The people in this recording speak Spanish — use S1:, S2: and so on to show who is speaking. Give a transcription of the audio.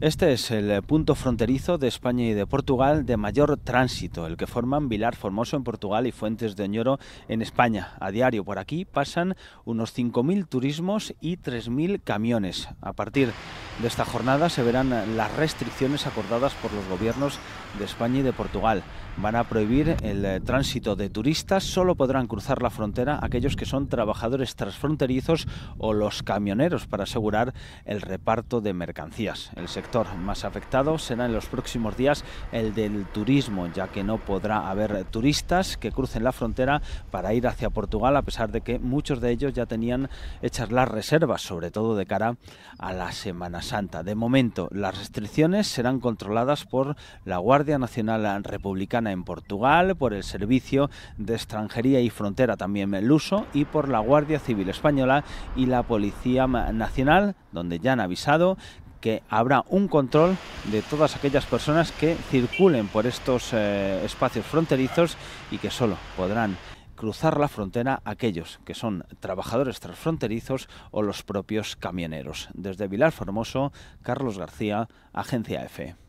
S1: Este es el punto fronterizo de España y de Portugal de mayor tránsito, el que forman Vilar Formoso en Portugal y Fuentes de Oñoro en España. A diario por aquí pasan unos 5.000 turismos y 3.000 camiones. A partir de esta jornada se verán las restricciones acordadas por los gobiernos de España y de Portugal. Van a prohibir el eh, tránsito de turistas, solo podrán cruzar la frontera aquellos que son trabajadores transfronterizos o los camioneros para asegurar el reparto de mercancías. El sector más afectado será en los próximos días el del turismo, ya que no podrá haber turistas que crucen la frontera para ir hacia Portugal, a pesar de que muchos de ellos ya tenían hechas las reservas, sobre todo de cara a la Semana Santa. De momento, las restricciones serán controladas por la Guardia Nacional Republicana en Portugal, por el Servicio de Extranjería y Frontera también USO, y por la Guardia Civil Española y la Policía Nacional, donde ya han avisado que habrá un control de todas aquellas personas que circulen por estos eh, espacios fronterizos y que solo podrán cruzar la frontera aquellos que son trabajadores transfronterizos o los propios camioneros. Desde Vilar Formoso, Carlos García, Agencia EFE.